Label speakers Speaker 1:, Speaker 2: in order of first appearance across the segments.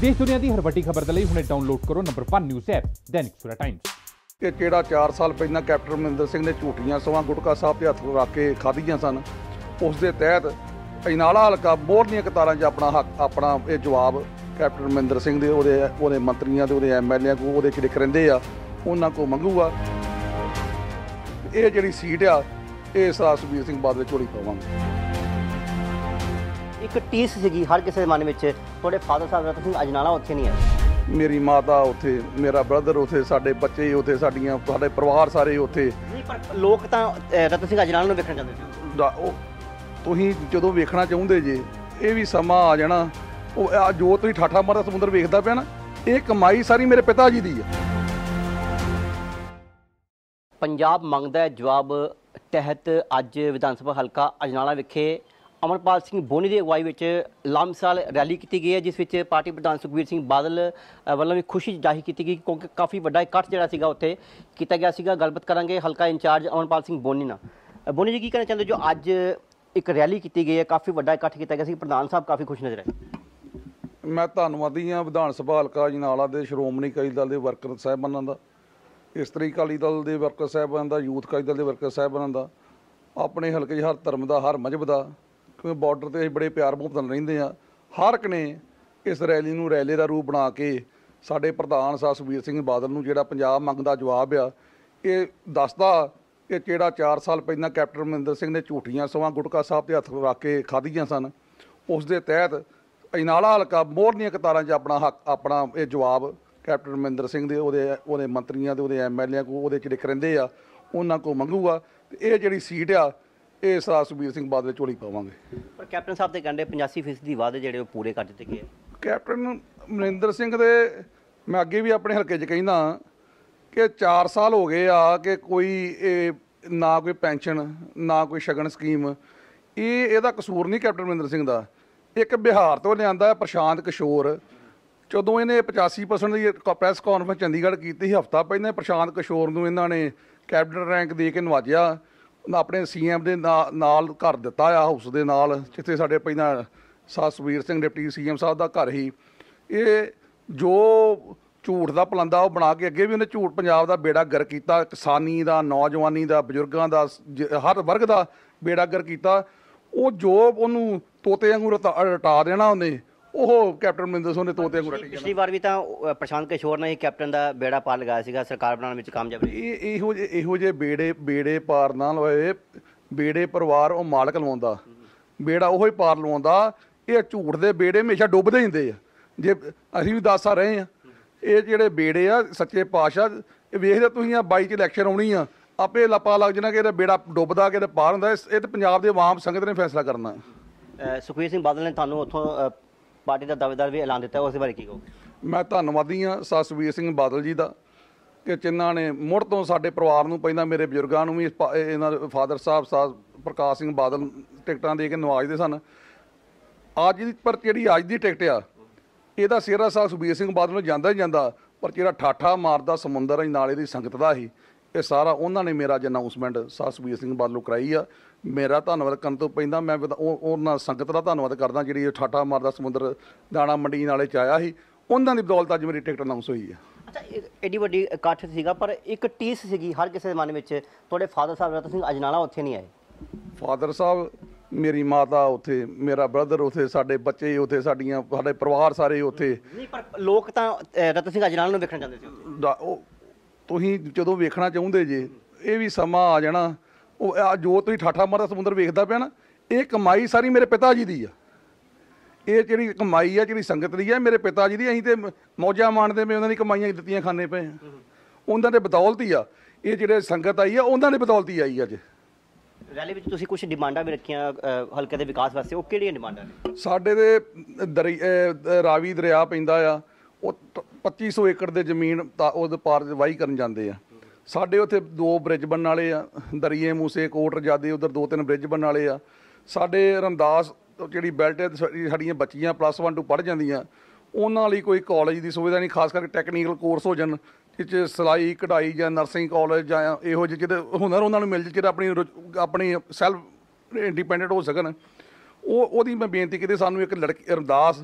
Speaker 1: ਦੇਸ਼ ਦੁਨੀਆ ਦੀ ਹਰ ਵੱਡੀ ਖਬਰ ਦੇ ਲਈ ਹੁਣੇ ਡਾਊਨਲੋਡ ਕਰੋ number 1 news app Dainik Savera Times ਕਿ ਕਿਹੜਾ 4 ਸਾਲ ਪਹਿਲਾਂ ਕੈਪਟਨ ਮਨਿੰਦਰ ਸਿੰਘ ਨੇ ਝੂਠੀਆਂ ਸਵਾ ਗੁਟਕਾ ਸਾਹਿਬ ਦੇ ਹੱਥ ਰੱਖ ਕੇ ਖਾਧੀਆਂ ਸਨ ਉਸ ਦੇ ਤਹਿਤ ਇਨਾਲਾ ਹਲਕਾ ਮੋਰਨੀਆਂ ਕਤਾਰਾਂ 'ਚ ਆਪਣਾ ਹੱਕ ਆਪਣਾ ਇਹ ਜਵਾਬ ਕੈਪਟਨ ਮਨਿੰਦਰ ਸਿੰਘ ਦੇ ਉਹਦੇ ਉਹਦੇ ਮੰਤਰੀਆਂ ਦੇ ਉਹਦੇ ਐਮਐਲਏ ਕੋ ਉਹਦੇ ਕਿਹੜੇ ਲਿਖ ਰਹਿੰਦੇ ਆ ਉਹਨਾਂ ਕੋ ਮੰਗੂਗਾ ਇਹ ਜਿਹੜੀ ਸੀਟ ਆ ਇਹ ਸਾਸ ਸੁਬੀਰ ਸਿੰਘ ਬਾਦਲ ਚੋਰੀ ਪਾਵਾਂਗੇ ਇੱਕ ਟੀਸ ਸੀਗੀ ਹਰ ਕਿਸੇ ਦੇ ਮਨ ਵਿੱਚ ਤੁਹਾਡੇ ਫਾਦਰ
Speaker 2: ਸਾਹਿਬ ਰਤਨ ਸਿੰਘ ਅਜਨਾਲਾ ਉੱਥੇ ਨਹੀਂ ਹੈ
Speaker 1: ਮੇਰੀ ਮਾਤਾ ਉੱਥੇ ਮੇਰਾ ਬ੍ਰਦਰ ਉੱਥੇ ਸਾਡੇ ਬੱਚੇ ਉੱਥੇ ਸਾਡੀਆਂ ਸਾਡੇ ਪਰਿਵਾਰ ਸਾਰੇ ਉੱਥੇ
Speaker 2: ਨਹੀਂ ਪਰ ਲੋਕ ਤਾਂ ਰਤ ਰਤਨ ਸਿੰਘ ਅਜਨਾਲਾ ਨੂੰ ਵੇਖਣ ਜਾਂਦੇ
Speaker 1: ਸੀ ਉਹ ਤੁਸੀਂ ਜਦੋਂ ਵੇਖਣਾ ਚਾਹੁੰਦੇ ਜੇ ਇਹ ਵੀ ਸਮਾਂ ਆ ਜਾਣਾ ਉਹ ਆ ਜੋ ਤੁਸੀਂ ਠਾਠਾ ਮਾਰਦਾ ਸਮੁੰਦਰ ਵੇਖਦਾ ਪਿਆ ਨਾ ਇਹ ਕਮਾਈ ਸਾਰੀ ਮੇਰੇ ਪਿਤਾ ਜੀ ਦੀ ਹੈ
Speaker 2: ਪੰਜਾਬ ਮੰਗਦਾ ਹੈ ਜਵਾਬ ਤਹਿਤ ਅੱਜ ਵਿਧਾਨ ਸਭਾ ਹਲਕਾ ਅਜਨਾਲਾ ਵਿਖੇ ਅਮਰਪਾਲ ਸਿੰਘ ਬੋਨੀ ਦੀ ਅਗਵਾਈ ਵਿੱਚ ਲਾਮਸਾਲ ਰੈਲੀ ਕੀਤੀ ਗਈ ਹੈ ਜਿਸ ਵਿੱਚ ਪਾਰਟੀ ਪ੍ਰਧਾਨ ਸੁਖਬੀਰ ਸਿੰਘ ਬਾਦਲ ਵੱਲੋਂ ਵੀ ਖੁਸ਼ੀ ਜਾਹੀ ਕੀਤੀ ਗਈ ਕਿਉਂਕਿ ਕਾਫੀ ਵੱਡਾ ਇਕੱਠ ਜਿਹੜਾ ਸੀਗਾ ਉੱਥੇ ਕੀਤਾ ਗਿਆ ਸੀਗਾ ਗੱਲਬਾਤ ਕਰਾਂਗੇ ਹਲਕਾ ਇੰਚਾਰਜ ਅਮਰਪਾਲ ਸਿੰਘ ਬੋਨੀ ਨਾਲ ਬੋਨੀ ਜੀ ਕੀ ਕਹਿਣਾ ਚਾਹੁੰਦੇ ਜੋ ਅੱਜ
Speaker 1: ਇੱਕ ਰੈਲੀ ਕੀਤੀ ਗਈ ਹੈ ਕਾਫੀ ਵੱਡਾ ਇਕੱਠ ਕੀਤਾ ਗਿਆ ਸੀ ਪ੍ਰਧਾਨ ਸਾਹਿਬ ਕਾਫੀ ਖੁਸ਼ ਨਜ਼ਰ ਆਏ ਮੈਂ ਧੰਨਵਾਦੀ ਹਾਂ ਵਿਧਾਨ ਸਭਾ ਹਲਕਾ ਜਨਾਲਾ ਦੇ ਸ਼੍ਰੋਮਣੀ ਅਕਾਲੀ ਦਲ ਦੇ ਵਰਕਰ ਸਾਹਿਬਾਨਾਂ ਦਾ ਇਸ ਤਰੀ ਕਾਲੀ ਦਲ ਦੇ ਵਰਕਰ ਸਾਹਿਬਾਨ ਦਾ ਯੂਥ ਅਕਾਲੀ ਦਲ ਦੇ ਵਰਕਰ ਸਾਹਿਬਾਨ ਦਾ ਆਪਣੇ ਹਲਕੇ ਹਰ ਧਰਮ ਦਾ ਹਰ ਮਜਬ ਦਾ ਕਿਉਂਕਿ ਬਾਰਡਰ ਤੇ ਅਸੀਂ ਬੜੇ ਪਿਆਰ ਮੁਹੱਬਤ ਨਾਲ ਰਹਿੰਦੇ ਆ ਹਰ ਇੱਕ ਨੇ ਇਸ ਰੈਲੀ ਨੂੰ ਰੈਲੇ ਦਾ ਰੂਪ ਬਣਾ ਕੇ ਸਾਡੇ ਪ੍ਰਧਾਨ ਸਾਹਿਬ ਸੁਬੀਰ ਸਿੰਘ ਬਾਦਲ ਨੂੰ ਜਿਹੜਾ ਪੰਜਾਬ ਮੰਗਦਾ ਜਵਾਬ ਆ ਇਹ ਦੱਸਦਾ ਕਿ ਜਿਹੜਾ 4 ਸਾਲ ਪਹਿਲਾਂ ਕੈਪਟਨ ਮਨਿੰਦਰ ਸਿੰਘ ਨੇ ਝੂਠੀਆਂ ਸਵਾ ਗੁਟਕਾ ਸਾਹਿਬ ਦੇ ਹੱਥ ਰੱਖ ਕੇ ਖਾਧੀਆਂ ਸਨ ਉਸ ਦੇ ਤਹਿਤ ਇਨਾਲਾ ਹਲਕਾ ਮੋਰਨੀਆਂ ਕਤਾਰਾਂ 'ਚ ਆਪਣਾ ਹੱਕ ਆਪਣਾ ਇਹ ਜਵਾਬ ਕੈਪਟਨ ਮਨਿੰਦਰ ਸਿੰਘ ਦੇ ਉਹਦੇ ਉਹਦੇ ਮੰਤਰੀਆਂ ਦੇ ਉਹਦੇ ਐਮਐਲਏ ਕੋ ਉਹਦੇ ਚ ਜਿਹੜੇ ਰਹਿੰਦੇ ਆ ਉਹਨਾਂ ਕੋ ਮੰਗੂਗਾ ਤੇ ਇਹ ਜਿਹੜੀ ਸੀਟ ਆ ਇਹ ਸਾ ਸੁਬੀਰ ਸਿੰਘ ਬਾਦਲ ਝੋਲੀ ਪਾਵਾਂਗੇ ਪਰ ਕੈਪਟਨ
Speaker 2: ਸਾਹਿਬ ਦੇ ਕਹਿੰਦੇ 85% ਦੀ ਵਾਅਦੇ ਜਿਹੜੇ ਉਹ ਪੂਰੇ ਕਰ ਦਿੱਤੇ ਗਏ
Speaker 1: ਕੈਪਟਨ ਮਨਿੰਦਰ ਸਿੰਘ ਦੇ ਮੈਂ ਅੱਗੇ ਵੀ ਆਪਣੇ ਹਲਕੇ 'ਚ ਕਹਿੰਦਾ ਕਿ 4 ਸਾਲ ਹੋ ਗਏ ਆ ਕਿ ਕੋਈ ਇਹ ਨਾ ਕੋਈ ਪੈਨਸ਼ਨ ਨਾ ਕੋਈ ਸ਼ਗਨ ਸਕੀਮ ਇਹ ਇਹਦਾ ਕਸੂਰ ਨਹੀਂ ਕੈਪਟਨ ਮਨਿੰਦਰ ਸਿੰਘ ਦਾ ਇੱਕ ਬਿਹਾਰ ਤੋਂ ਲਿਆਂਦਾ ਪ੍ਰਸ਼ਾਂਤ ਕਿਸ਼ੋਰ ਜਦੋਂ ਇਹਨੇ 85% ਦੀ ਪ੍ਰੈਸ ਕਾਨਫਰੰਸ ਚੰਡੀਗੜ੍ਹ ਕੀਤੀ ਸੀ ਹਫਤਾ ਪਹਿਲਾਂ ਪ੍ਰਸ਼ਾਂਤ ਕਿਸ਼ੋਰ ਨੂੰ ਇਹਨਾਂ ਨੇ ਕੈਪਟਨ ਰੈਂਕ ਦੇ ਕੇ ਨਵਾਜਿਆ ਆਪਣੇ ਸੀਐਮ ਦੇ ਨਾਲ ਘਰ ਦਿੱਤਾ ਆ ਹਾਊਸ ਦੇ ਨਾਲ ਜਿੱਥੇ ਸਾਡੇ ਪਹਿਲਾਂ ਸੁਵੀਰ ਸਿੰਘ ਡਿਪਟੀ ਸੀਐਮ ਸਾਹਿਬ ਦਾ ਘਰ ਹੀ ਇਹ ਜੋ ਝੂਠ ਦਾ ਪਲੰਦਾ ਉਹ ਬਣਾ ਕੇ ਅੱਗੇ ਵੀ ਉਹਨੇ ਝੂਠ ਪੰਜਾਬ ਦਾ ਬੇੜਾ ਗਰ ਕੀਤਾ ਕਿਸਾਨੀ ਦਾ ਨੌਜਵਾਨੀ ਦਾ ਬਜ਼ੁਰਗਾਂ ਦਾ ਹਰ ਵਰਗ ਦਾ ਬੇੜਾ ਗਰ ਕੀਤਾ ਉਹ ਜੋ ਉਹਨੂੰ ਤੋਤੇ ਵਾਂਗੂ ਰਟਾ ਦੇਣਾ ਉਹਨੇ ਉਹ ਕੈਪਟਨ ਮਨਿੰਦਰ ਸਿੰਘ ਨੇ ਤੋਤੇ ਨੂੰ ਰਟੀ
Speaker 2: ਪਿਛਲੀ ਵਾਰ ਵੀ ਤਾਂ ਪ੍ਰਸ਼ਾਂਤ ਕਿਸ਼ੋਰ ਨੇ ਹੀ ਕੈਪਟਨ ਦਾ ਬੇੜਾ ਪਾਰ ਲਗਾਇਆ ਸੀਗਾ ਸਰਕਾਰ ਬਣਾਉਣ ਵਿੱਚ ਕਾਮਯਾਬ
Speaker 1: ਰਹੀ ਇਹ ਇਹੋ ਜੇ ਇਹੋ ਜੇ ਬੇੜੇ ਬੇੜੇ ਪਾਰ ਨਾ ਲਵਾਏ ਬੇੜੇ ਪਰਿਵਾਰ ਉਹ ਮਾਲਕ ਲਵਾਉਂਦਾ ਬੇੜਾ ਉਹੋ ਹੀ ਪਾਰ ਲਵਾਉਂਦਾ ਇਹ ਝੂਠ ਦੇ ਬੇੜੇ ਹਮੇਸ਼ਾ ਡੁੱਬਦੇ ਹੀ ਹੁੰਦੇ ਆ ਜੇ ਅਸੀਂ ਵੀ ਦੱਸਾ ਰਹੇ ਆ ਇਹ ਜਿਹੜੇ ਬੇੜੇ ਆ ਸੱਚੇ ਪਾਤਸ਼ਾਹ ਇਹ ਵੇਖਦੇ ਤੁਸੀਂ ਆ 22 ਚ ਇਲੈਕਸ਼ਨ ਆਉਣੀ ਆ ਆਪੇ ਲਪਾ ਲੱਗ ਜਣਾ ਕਿ ਇਹਦਾ ਬੇੜਾ ਡੁੱਬਦਾ ਕਿ ਇਹਦਾ ਪਾਰ ਹੁੰਦਾ ਇਹ ਤੇ ਪੰਜਾਬ ਦੇ ਆਵਾਮ ਸੰਗਤ ਨੇ ਫੈਸਲਾ ਕਰਨਾ ਸੁਖਵੀਰ ਸਿੰਘ ਬਾਦਲ ਨੇ ਤੁਹਾਨੂੰ ਉੱਥੋਂ ਪਾਰਟੀ ਦਾ ਦਾਅਵੇਦਾਰ ਵੀ ਐਲਾਨ ਦਿੱਤਾ ਉਸ ਦੇ ਬਾਰੇ ਕੀ ਕਹੋਗੇ ਮੈਂ ਧੰਨਵਾਦੀ ਹਾਂ ਸਸਵੀਰ ਸਿੰਘ ਬਾਦਲ ਜੀ ਦਾ ਕਿ ਜਿਨ੍ਹਾਂ ਨੇ ਮੁੜ ਤੋਂ ਸਾਡੇ ਪਰਿਵਾਰ ਨੂੰ ਪਹਿਲਾਂ ਮੇਰੇ ਬਜ਼ੁਰਗਾਂ ਨੂੰ ਵੀ ਇਹਨਾਂ ਦੇ ਫਾਦਰ ਸਾਹਿਬ ਸਾਹ ਪ੍ਰਕਾਸ਼ ਸਿੰਘ ਬਾਦਲ ਟਿਕਟਾਂ ਦੇ ਕੇ ਨਵਾਜਦੇ ਸਨ ਅੱਜ ਦੀ ਪਰ ਜਿਹੜੀ ਅੱਜ ਦੀ ਟਿਕਟ ਆ ਇਹਦਾ ਸਿਹਰਾ ਸਾਹ ਸੁਬੀਰ ਸਿੰਘ ਬਾਦਲ ਨੂੰ ਜਾਂਦਾ ਹੀ ਜਾਂਦਾ ਪਰ ਜਿਹੜਾ ਠਾਠਾ ਮਾਰਦਾ ਸਮੁੰਦਰ ਨਾਲੇ ਦੀ ਸੰਗਤ ਦਾ ਹੀ ਇਹ ਸਾਰਾ ਉਹਨਾਂ ਨੇ ਮੇਰਾ ਅੱਜ ਅਨਾਉਂਸਮੈਂਟ ਸਾਹਿਬ ਸੁਬੀਰ ਸਿੰਘ ਬਾਦਲ ਨੂੰ ਕਰਾਈ ਆ ਮੇਰਾ ਧੰਨਵਾਦ ਕਰਨ ਤੋਂ ਪਹਿਲਾਂ ਮੈਂ ਉਹ- ਉਹਨਾਂ ਸੰਗਤ ਦਾ ਧੰਨਵਾਦ ਕਰਦਾ ਜਿਹੜੀ ਠਾਟਾ ਮਾਰਦਾ ਸਮੁੰਦਰ ਦਾਣਾ ਮੰਡੀ ਨਾਲੇ ਚ ਆਇਆ ਸੀ ਉਹਨਾਂ ਦੀ ਬਦੌਲਤ ਅੱਜ ਮੇਰੀ ਟਿਕਟ ਅਨਾਉਂਸ ਹੋਈ ਹੈ
Speaker 2: ਅੱਛਾ ਇਹ- ਐਡੀ ਵੱਡੀ ਇਕੱਠ ਸੀਗਾ ਪਰ ਇੱਕ ਟੀਸ ਸੀਗੀ ਹਰ ਕਿਸੇ ਦੇ ਮਨ ਵਿੱਚ ਤੁਹਾਡੇ ਫਾਦਰ ਸਾਹਿਬ ਰਤਨ ਸਿੰਘ ਅਜਨਾਲਾ ਉੱਥੇ ਨਹੀਂ ਆਏ
Speaker 1: ਫਾਦਰ ਸਾਹਿਬ ਮੇਰੀ ਮਾਤਾ ਉੱਥੇ ਮੇਰਾ ਬ੍ਰਦਰ ਉੱਥੇ ਸਾਡੇ ਬੱਚੇ ਉੱਥੇ ਸਾਡੀਆਂ ਸਾਡੇ ਪਰਿਵਾਰ ਸਾਰੇ ਉੱਥੇ ਨਹੀਂ ਪਰ ਲੋਕ ਤਾਂ ਰਤਨ ਸਿੰਘ ਅਜਨਾਲਾ ਨੂੰ ਵੇਖਣਾ ਚਾਹੁੰਦੇ ਸੀ ਉਹ ਤੁਸੀਂ ਜਦੋਂ ਵੇਖਣਾ ਚਾਹੁੰਦੇ ਜੇ ਇਹ ਵੀ ਸਮਾਂ ਆ ਜਾਣਾ ਉਹ ਆ ਜੋ ਤੁਸੀਂ ਠਾਠਾ ਮਾਰਦਾ ਸਮੁੰਦਰ ਵੇਖਦਾ ਪਿਆ ਨਾ ਇਹ ਕਮਾਈ ਸਾਰੀ ਮੇਰੇ ਪਿਤਾ ਜੀ ਦੀ ਆ ਇਹ ਜਿਹੜੀ ਕਮਾਈ ਆ ਜਿਹੜੀ ਸੰਗਤ ਦੀ ਆ ਮੇਰੇ ਪਿਤਾ ਜੀ ਦੀ ਅਸੀਂ ਤੇ ਮੌਜਾਂ ਮਾਣਦੇ ਪਏ ਉਹਨਾਂ ਦੀ ਕਮਾਈਆਂ ਦਿੱਤੀਆਂ ਖਾਣੇ ਪਏ ਆ ਉਹਨਾਂ ਦੇ ਬਦੌਲਤ ਹੀ ਆ ਇਹ ਜਿਹੜੇ ਸੰਗਤ ਆਈ ਆ ਉਹਨਾਂ ਦੇ ਬਦੌਲਤ ਹੀ ਆਈ ਅੱਜ
Speaker 2: ਰੈਲੀ ਵਿੱਚ ਤੁਸੀਂ ਕੁਝ ਡਿਮਾਂਡਾਂ ਵੀ ਰੱਖੀਆਂ
Speaker 1: ਹਲਕੇ ਦੇ ਵਿਕਾਸ ਵਾਸਤੇ ਉਹ ਕਿਹੜੀਆਂ ਡਿਮਾਂਡਾਂ ਨੇ ਸਾਡੇ ਦੇ ਰਾਵੀ ਦਰਿਆ ਪੈਂਦਾ ਆ ਉਹ 2500 ਏਕੜ ਦੇ ਜ਼ਮੀਨ ਉਹਦੇ ਪਾਰ ਵਾਹੀ ਕਰਨ ਜਾਂਦੇ ਆ ਸਾਡੇ ਉੱਥੇ ਦੋ ਬ੍ਰਿਜ ਬਣਨ ਵਾਲੇ ਆ ਦਰੀਏ ਮੂਸੇ ਕੋਟ ਜਾਦੇ ਉਧਰ ਦੋ ਤਿੰਨ ਬ੍ਰਿਜ ਬਣਨ ਵਾਲੇ ਆ ਸਾਡੇ ਰੰਦਾਸ ਜਿਹੜੀ ਬੈਲਟ ਹੈ ਸਾਡੀਆਂ ਬੱਚੀਆਂ ਪਲੱਸ 1 2 ਪੜ ਜਾਂਦੀਆਂ ਉਹਨਾਂ ਲਈ ਕੋਈ ਕਾਲਜ ਦੀ ਸੁਵਿਧਾ ਨਹੀਂ ਖਾਸ ਕਰਕੇ ਟੈਕਨੀਕਲ ਕੋਰਸ ਹੋ ਜਾਣ ਜਿੱਚ ਸਲਾਈ ਕਢਾਈ ਜਾਂ ਨਰਸਿੰਗ ਕਾਲਜ ਜਾਂ ਇਹੋ ਜਿਹੇ ਜਿਹੜੇ ਹੁਨਰ ਉਹਨਾਂ ਨੂੰ ਮਿਲ ਜੇ ਜਿਹੜਾ ਆਪਣੀ ਆਪਣੀ ਸੈਲਫ ਇੰਡੀਪੈਂਡੈਂਟ ਹੋ ਸਕਣ ਉਹ ਉਹਦੀ ਮੈਂ ਬੇਨਤੀ ਕੀਤੀ ਸਾਨੂੰ ਇੱਕ ਲੜਕੀ ਅਰਦਾਸ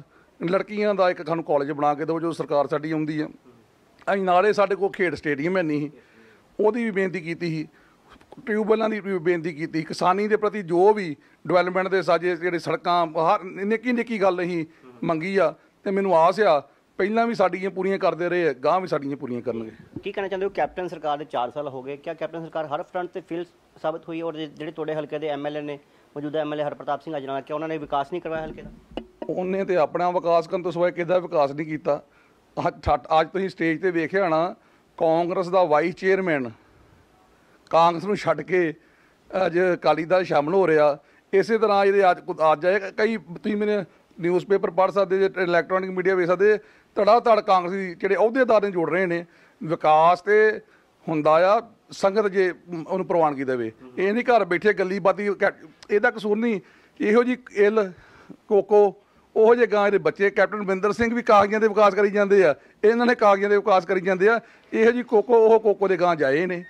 Speaker 1: ਲੜਕੀਆਂ ਦਾ ਇੱਕ ਸਾਨੂੰ ਕਾਲਜ ਬਣਾ ਕੇ ਦਿਓ ਜੋ ਸਰਕਾਰ ਸਾਡੀ ਆਉਂਦੀ ਹੈ ਅਸੀਂ ਨਾਲੇ ਸਾਡੇ ਕੋਲ ਖੇਡ ਸਟੇਡੀਅਮ ਹੈ ਨਹੀਂ ਉਹਦੀ ਵੀ ਬੇਨਤੀ ਕੀਤੀ ਸੀ ਟਿਊਬਵੈਲਾਂ ਦੀ ਵੀ ਬੇਨਤੀ ਕੀਤੀ ਕਿਸਾਨੀ ਦੇ ਪ੍ਰਤੀ ਜੋ ਵੀ ਡਿਵੈਲਪਮੈਂਟ ਦੇ ਸਾਜੇ ਜਿਹੜੇ ਸੜਕਾਂ ਹਰ ਨਿੱਕੀ ਨਿੱਕੀ ਗੱਲ ਨਹੀਂ ਮੰਗੀ ਆ ਤੇ ਮੈਨੂੰ ਆਸ ਆ ਪਹਿਲਾਂ ਵੀ ਸਾਡੀਆਂ ਪੂਰੀਆਂ ਕਰਦੇ ਰਹੇ ਆ ਗਾਂ ਵੀ ਸਾਡੀਆਂ ਪੂਰੀਆਂ ਕਰਨਗੇ
Speaker 2: ਕੀ ਕਹਿਣਾ ਚਾਹੁੰਦੇ ਹੋ ਕੈਪਟਨ ਸਰਕਾਰ ਦੇ 4 ਸਾਲ ਹੋ ਗਏ ਕਿਆ ਕੈਪਟਨ ਸਰਕਾਰ ਹਰ ਫਰੰਟ ਤੇ ਫੇਲ ਸਾਬਤ ਹੋਈ ਔਰ ਜਿਹੜੇ ਤੁਹਾਡੇ ਹਲਕੇ ਦੇ ਐਮਐਲਏ ਨੇ ਮੌਜੂਦਾ ਐਮਐਲਏ ਹਰਪ੍ਰਤਾਪ
Speaker 1: ਸਿੰਘ ਅਜਨਾਲਾ ਕਿ ਉਹਨਾਂ ਨੇ ਵਿਕਾਸ ਨਹੀਂ ਕਰਵਾਇਆ ਹਲਕੇ ਦਾ ਉਹਨੇ ਤੇ ਆਪਣਾ ਵਿਕਾਸ ਕਰਨ ਤੋਂ ਸਵਾਇ ਕਿਹਦਾ ਵਿਕਾਸ ਨਹੀਂ ਕੀਤਾ ਅੱਜ ਅੱਜ ਤੁਸੀਂ ਸਟੇਜ ਤੇ ਵੇਖਿਆ ਹਣਾ ਕਾਂਗਰਸ ਦਾ ਵਾਈਸ ਚੇਅਰਮੈਨ ਕਾਂਗਰਸ ਨੂੰ ਛੱਡ ਕੇ ਅੱਜ ਅਕਾਲੀ ਦਲ ਸ਼ਾਮਲ ਹੋ ਰਿਹਾ ਇਸੇ ਤਰ੍ਹਾਂ ਇਹਦੇ ਅੱਜ ਆਏ ਕਈ ਤੁਸੀਂ ਮੇਰੇ ਨਿਊਜ਼ਪੇਪਰ ਪੜ੍ਹ ਸਕਦੇ ਜੇ ਇਲੈਕਟ੍ਰੋਨਿਕ ਮੀਡੀਆ ਵੇਖ ਸਕਦੇ ਧੜਾ ਧੜ ਕਾਂਗਰਸੀ ਜਿਹੜੇ ਅਹੁਦੇਦਾਰ ਨੇ ਜੋੜ ਰਹੇ ਨੇ ਵਿਕਾਸ ਤੇ ਹੁੰਦਾ ਆ ਸੰਗਤ ਜੇ ਉਹਨੂੰ ਪ੍ਰਵਾਨਗੀ ਦੇਵੇ ਇਹ ਨਹੀਂ ਘਰ ਬੈਠੇ ਗੱਲੀ ਬਾਤੀ ਇਹਦਾ ਕਸੂਰ ਨਹੀਂ ਇਹੋ ਜੀ ਇਲ ਕੋਕੋ ਉਹ ਜੇ ਗਾਂ ਦੇ ਬੱਚੇ ਕੈਪਟਨ ਬਿੰਦਰ ਸਿੰਘ ਵੀ ਕਾਗਜ਼ਾਂ ਦੇ ਵਿਕਾਸ ਕਰੀ ਜਾਂਦੇ ਆ ਇਹਨਾਂ ਨੇ ਕਾਗਜ਼ਾਂ ਦੇ ਵਿਕਾਸ ਕਰੀ ਜਾਂਦੇ ਆ ਇਹੋ ਜੀ ਕੋਕੋ ਉਹ ਕੋਕੋ ਦੇ ਗਾਂ ਜਾਏ ਨੇ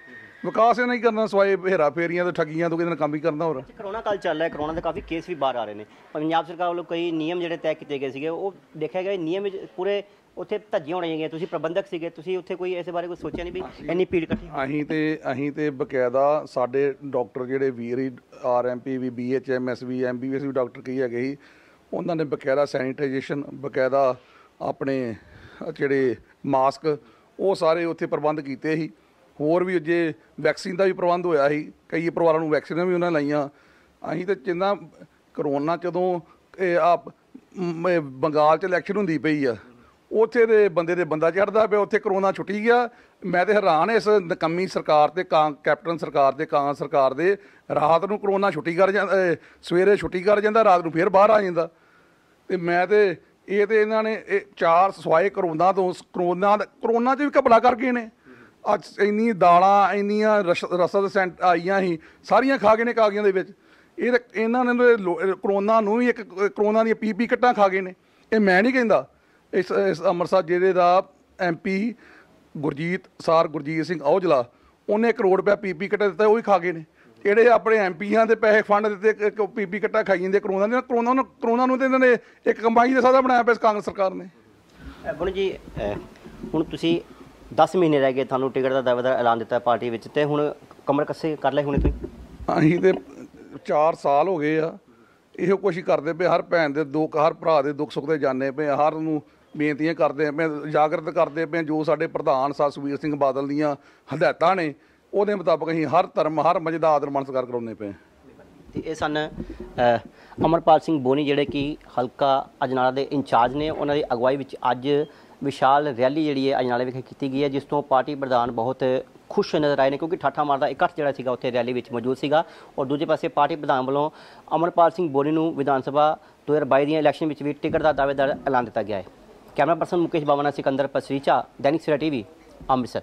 Speaker 1: ਵਿਕਾਸ ਇਹ ਨਹੀਂ ਕਰਨਾ ਸਵਾਏ ਹੇਰਾ ਫੇਰੀਆਂ ਤੇ ਠੱਗੀਆਂ ਤੋਂ ਕਿਹਦੇ ਨੇ ਕੰਮ ਹੀ ਕਰਨਾ ਹੋਰ
Speaker 2: ਕਰੋਨਾ ਕਾਲ ਚੱਲ ਰਿਹਾ ਕਰੋਨਾ ਦੇ ਕਾਫੀ ਕੇਸ ਵੀ ਬਾਹਰ ਆ ਰਹੇ ਨੇ ਪੰਜਾਬ ਸਰਕਾਰ ਵੱਲੋਂ ਕਈ ਨਿਯਮ ਜਿਹੜੇ ਤੈਅ ਕੀਤੇ ਗਏ ਸੀਗੇ ਉਹ ਦੇਖਿਆ ਗਿਆ ਨਿਯਮ ਵਿੱਚ ਪੂਰੇ ਉੱਥੇ ਧੱਜੀਆਂ ਹੋਣੀਆਂ ਗਈਆਂ ਤੁਸੀਂ ਪ੍ਰਬੰਧਕ ਸੀਗੇ ਤੁਸੀਂ ਉੱਥੇ ਕੋਈ ਐਸੇ ਬਾਰੇ ਕੋਈ ਸੋਚਿਆ ਨਹੀਂ ਵੀ
Speaker 1: ਇੰਨੀ ਪੀੜ ਇਕੱਠੀ ਅਸੀਂ ਤੇ ਅਸੀਂ ਤੇ ਬਕਾਇਦਾ ਸਾਡੇ ਡਾਕਟਰ ਜਿਹੜੇ ਵੀਰ ਆਰਐਮਪੀ ਵੀ ਬੀਐਚਐਮਐਸ ਵੀ ਐਮਬੀਬੀਐਸ ਵੀ ਡਾਕਟਰ ਕਹੀ ਹੈਗੇ ਸੀ ਉਹਨਾਂ ਨੇ ਬਕਾਇਦਾ ਸੈਨੀਟਾਈਜੇਸ਼ਨ ਬਕਾਇਦਾ ਆਪਣੇ ਜਿਹੜੇ ਮਾਸਕ ਉਹ ਸਾਰੇ ਉੱਥੇ ਪ੍ਰਬੰਧ ਕੀਤੇ ਸੀ ਹੋਰ ਵੀ ਜੇ ਵੈਕਸੀਨ ਦਾ ਵੀ ਪ੍ਰਬੰਧ ਹੋਇਆ ਸੀ ਕਈ ਪਰਿਵਾਰਾਂ ਨੂੰ ਵੈਕਸੀਨਾਂ ਵੀ ਉਹਨਾਂ ਲਾਈਆਂ ਅਸੀਂ ਤਾਂ ਜਿੰਨਾ ਕਰੋਨਾ ਜਦੋਂ ਆ ਬੰਗਾਲ 'ਚ ਇਲੈਕਸ਼ਨ ਹੁੰਦੀ ਪਈ ਆ ਉੱਥੇ ਦੇ ਬੰਦੇ ਦੇ ਬੰਦਾ ਚੜਦਾ ਪਿਆ ਉੱਥੇ ਕਰੋਨਾ ਛੁੱਟੀ ਗਿਆ ਮੈਂ ਤੇ ਹੈਰਾਨ ਇਸ ਨਕੰਮੀ ਸਰਕਾਰ ਤੇ ਕੈਪਟਨ ਸਰਕਾਰ ਦੇ ਕਾਂ ਸਰਕਾਰ ਦੇ ਰਾਤ ਨੂੰ ਕਰੋਨਾ ਛੁੱਟੀ ਕਰ ਜਾਂਦਾ ਸਵੇਰੇ ਛੁੱਟੀ ਕਰ ਜਾਂਦਾ ਰਾਤ ਨੂੰ ਫੇਰ ਬਾਹਰ ਆ ਜਾਂਦਾ ਤੇ ਮੈਂ ਤੇ ਇਹ ਤੇ ਇਹਨਾਂ ਨੇ ਇਹ ਚਾਰ ਸਵਾਏ ਕਰੋਨਾ ਤੋਂ ਕਰੋਨਾ ਕਰੋਨਾ 'ਚ ਵੀ ਕਬਲਾ ਕਰ ਗਏ ਨੇ ਅੱਜ ਇੰਨੀ ਦਾਲਾਂ ਇੰਨੀਆਂ ਰਸਦ ਸੈਂਟ ਆਈਆਂ ਹੀ ਸਾਰੀਆਂ ਖਾ ਗਏ ਨੇ ਕਾਗਿਆਂ ਦੇ ਵਿੱਚ ਇਹ ਇਹਨਾਂ ਨੇ ਕਰੋਨਾ ਨੂੰ ਵੀ ਇੱਕ ਕਰੋਨਾ ਦੀਆਂ ਪੀਪੀ ਕਿੱਟਾਂ ਖਾ ਗਏ ਨੇ ਇਹ ਮੈਂ ਨਹੀਂ ਕਹਿੰਦਾ ਇਸ ਅੰਮ੍ਰਿਤਸਰ ਜਿਹੜੇ ਦਾ ਐਮਪੀ ਗੁਰਜੀਤ ਸਾਰ ਗੁਰਜੀਤ ਸਿੰਘ ਔਜਲਾ ਉਹਨੇ 1 ਕਰੋੜ ਰੁਪਏ ਪੀਪੀ ਕਿੱਟਾਂ ਦਿੱਤਾ ਉਹ ਹੀ ਖਾ ਗਏ ਨੇ ਜਿਹੜੇ ਆਪਣੇ ਐਮਪੀਆਂ ਦੇ ਪੈਸੇ ਫੰਡ ਦਿੱਤੇ ਪੀਪੀ ਕੱਟਾ ਖਾਈ ਜਾਂਦੇ ਕਰੋਨਾ ਦੇ ਕਰੋਨਾ ਨੂੰ ਕਰੋਨਾ ਨੂੰ ਤੇ ਇਹਨਾਂ ਨੇ ਇੱਕ ਕੰਬਾਈ ਦਾ ਸਾਧਾ ਬਣਾਇਆ ਪਿਆ ਕਾਂਗਰਸ ਸਰਕਾਰ ਨੇ ਬਣ
Speaker 2: ਜੀ ਹੁਣ ਤੁਸੀਂ 10 ਮਹੀਨੇ ਰਹਿ ਗਏ ਤੁਹਾਨੂੰ ਟਿਕਟ ਦਾ ਦਾਅਵਾ ਐਲਾਨ ਦਿੱਤਾ
Speaker 1: ਪਾਰਟੀ ਵਿੱਚ ਤੇ ਹੁਣ ਕਮਰ ਕੱਸੇ ਕਰ ਲੈ ਹੁਣੇ ਤੁਸੀਂ ਅਸੀਂ ਤੇ 4 ਸਾਲ ਹੋ ਗਏ ਆ ਇਹੋ ਕੋਸ਼ਿਸ਼ ਕਰਦੇ ਪਏ ਹਰ ਭੈਣ ਦੇ ਦੁੱਖ ਹਰ ਭਰਾ ਦੇ ਦੁੱਖ ਸੁੱਖ ਦੇ ਜਾਣੇ ਪਏ ਹਰ ਨੂੰ ਬੇਨਤੀਆਂ ਕਰਦੇ ਪਏ ਜਾਗਰਤ ਕਰਦੇ ਪਏ ਜੋ ਸਾਡੇ ਪ੍ਰਧਾਨ ਸਤਸੂਰ ਸਿੰਘ ਬਾਦਲ ਦੀਆਂ ਹਦਾਇਤਾਂ ਨੇ ਉਹਦੇ ਮੁਤਾਬਕ ਅਸੀਂ ਹਰ ਧਰਮ ਹਰ ਮਜਦਾ ਆਦਰ ਮਾਨ ਸਤਿਕਾਰ ਕਰਾਉਂਦੇ ਪਏ
Speaker 2: ਤੇ ਇਹ ਸਨ ਅਮਰਪਾਲ ਸਿੰਘ ਬੋਨੀ ਜਿਹੜੇ ਕਿ ਹਲਕਾ ਅਜਨਾਲਾ ਦੇ ਇੰਚਾਰਜ ਨੇ ਉਹਨਾਂ ਦੀ ਅਗਵਾਈ ਵਿੱਚ ਅੱਜ ਵਿਸ਼ਾਲ ਰੈਲੀ ਜਿਹੜੀ ਹੈ ਅਜਨਾਲੇ ਵਿਖੇ ਕੀਤੀ ਗਈ ਹੈ ਜਿਸ ਤੋਂ ਪਾਰਟੀ ਪ੍ਰਧਾਨ ਬਹੁਤ ਖੁਸ਼ ਨਜ਼ਰ ਆਏ ਨੇ ਕਿਉਂਕਿ ਠਾਠਾ ਮਾਰਦਾ ਇਕੱਠ ਜਿਹੜਾ ਸੀਗਾ ਉੱਥੇ ਰੈਲੀ ਵਿੱਚ ਮੌਜੂਦ ਸੀਗਾ ਔਰ ਦੂਜੇ ਪਾਸੇ ਪਾਰਟੀ ਪ੍ਰਧਾਨ ਵੱਲੋਂ ਅਮਰਪਾਲ ਸਿੰਘ ਬੋਨੀ ਨੂੰ ਵਿਧਾਨ ਸਭਾ 2022 ਦੀਆਂ ਇਲੈਕਸ਼ਨ ਵਿੱਚ ਵੀ ਟਿਕਟ ਦਾ ਦਾਅਵੇਦਾਰ ਐਲਾਨ ਦਿੱਤਾ ਗਿਆ ਹੈ camera person Mukesh Bawna Sikandar Pasricha Dainik Savera TV Amritsar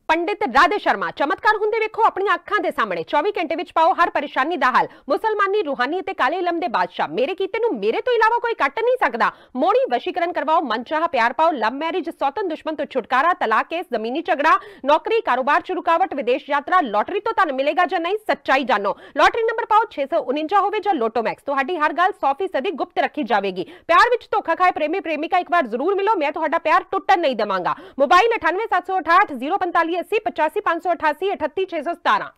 Speaker 3: Pandit Radhe Sharma ਚਮਤਕਾਰ ਹੁੰਦੇ ਵੇਖੋ ਆਪਣੀਆਂ ਅੱਖਾਂ ਦੇ ਸਾਹਮਣੇ 24 ਘੰਟੇ ਵਿੱਚ ਪਾਓ ਹਰ ਪਰੇਸ਼ਾਨੀ ਦਾ ਹੱਲ ਮੁਸਲਮਾਨੀ ਰੂਹਾਨੀ ਅਤੇ ਕਾਲੇ ਇਲਮ ਦੇ ਬਾਦਸ਼ਾਹ ਮੇਰੇ ਕੀਤੇ ਨੂੰ ਮੇਰੇ ਤੋਂ ਇਲਾਵਾ ਕੋਈ ਕੱਟ ਨਹੀਂ ਸਕਦਾ ਮੋੜੀ ਵਸ਼ੀਕਰਨ ਕਰਵਾਓ ਮਨਚਾਹ ਪਿਆਰ ਪਾਓ ਲਵ ਮੈਰਿਜ ਸੌਤਨ ਦੁਸ਼ਮਣ ਤੋਂ ਛੁਟਕਾਰਾ ਤਲਾਕ ਕੇਸ ਜ਼ਮੀਨੀ ਝਗੜਾ ਨੌਕਰੀ ਕਾਰੋਬਾਰ ਚ ਰੁਕਾਵਟ ਵਿਦੇਸ਼ ਯਾਤਰਾ ਲੋਟਰੀ ਤੋਂ ਤੁਹਾਨੂੰ ਮਿਲੇਗਾ ਜਾਂ ਨਹੀਂ ਸੱਚਾਈ ਜਾਣੋ ਲੋਟਰੀ ਨੰਬਰ ਪਾਓ 649 ਹੋਵੇ ਜਾਂ ਲੋਟੋ ਮੈਕਸ ਤੁਹਾਡੀ ਹਰ ਗੱਲ 100% ਗੁਪਤ ਰੱਖੀ ਜਾਵੇਗੀ ਪਿਆਰ ਵਿੱਚ ਧੋਖਾ ਖਾਏ ਪ੍ਰੇਮੀ ਪ੍ਰੇਮਿਕਾ ਇੱਕ ਵਾਰ ਜ਼ਰੂਰ ਮਿਲੋ ਮੈਂ ਤੁਹਾਡਾ ਪਿਆਰ ਟੁੱਟਣ ਨਹੀਂ ਦੇਵਾਂਗਾ ਮੋਬਾਈਲ 98768 8580 85588 38617